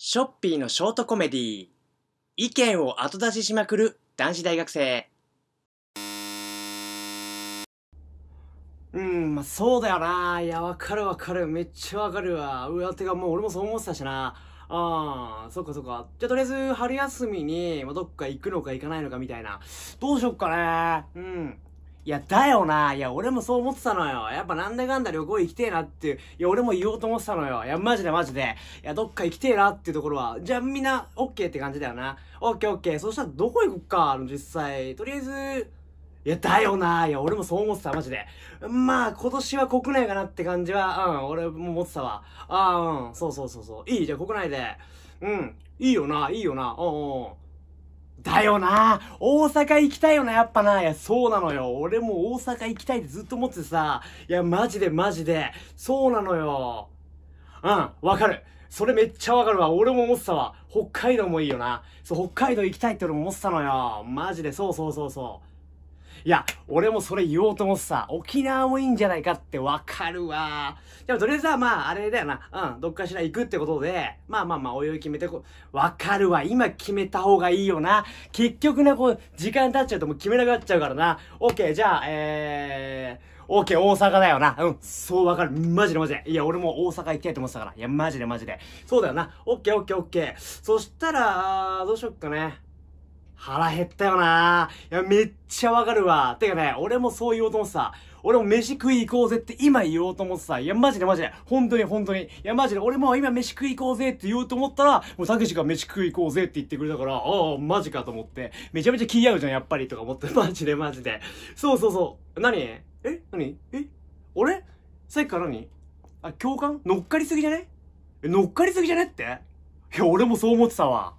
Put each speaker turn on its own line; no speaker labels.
ショッピーのショートコメディ意見を後出ししまくる男子大学生うんまあそうだよないやわかるわかるめっちゃわかるわうわてかもう俺もそう思ってたしなああ、そっかそっか。じゃあとりあえず春休みに、まあ、どっか行くのか行かないのかみたいな。どうしよっかね。うん。いや、だよな。いや、俺もそう思ってたのよ。やっぱなんだかんだ旅行行きてえなっていう。いや、俺も言おうと思ってたのよ。いや、マジでマジで。いや、どっか行きてえなっていうところは。じゃあみんな、オッケーって感じだよな。オッケーオッケー。そしたらどこ行こっか、あの、実際。とりあえず、いや、だよないや、俺もそう思ってた、マジで。まあ、今年は国内かなって感じは、うん、俺も思ってたわ。ああ、うん、そうそうそうそう。いい、じゃあ国内で。うん、いいよな、いいよな、うん、うん。だよな大阪行きたいよな、やっぱな。いや、そうなのよ。俺も大阪行きたいってずっと思ってさ。いや、マジでマジで。そうなのよ。うん、わかる。それめっちゃわかるわ。俺も思ってたわ。北海道もいいよな。そう、北海道行きたいって俺も思ってたのよ。マジで、そうそうそうそう。いや、俺もそれ言おうと思ってさ、沖縄もいいんじゃないかってわかるわ。でもとりあえずはまあ、あれだよな。うん、どっかしら行くってことで、まあまあまあ、お湯決めてこ、わかるわ。今決めた方がいいよな。結局な、こう、時間経っちゃうともう決めなくなっちゃうからな。オッケー、じゃあ、えー、オッケー、大阪だよな。うん。そうわかる。マジでマジで。いや、俺も大阪行きたいと思ってたから。いや、マジでマジで。そうだよな。オッケーオッケーオッケー。そしたら、どうしよっかね。腹減ったよないや、めっちゃわかるわ。てかね、俺もそう言おうと思ってさ。俺も飯食い行こうぜって今言おうと思ってさ、いや、マジでマジで、本当に本当に。いや、マジで、俺も今飯食い行こうぜって言おうと思ったら、もうたけしが飯食い行こうぜって言ってくれたから、ああ、マジかと思って、めちゃめちゃ気合うじゃん、やっぱり、とか思って、マジでマジで。そうそうそう。何え何え俺さっきから何あ、共感乗っかりすぎじゃね乗っかりすぎじゃねっていや、俺もそう思ってたわ。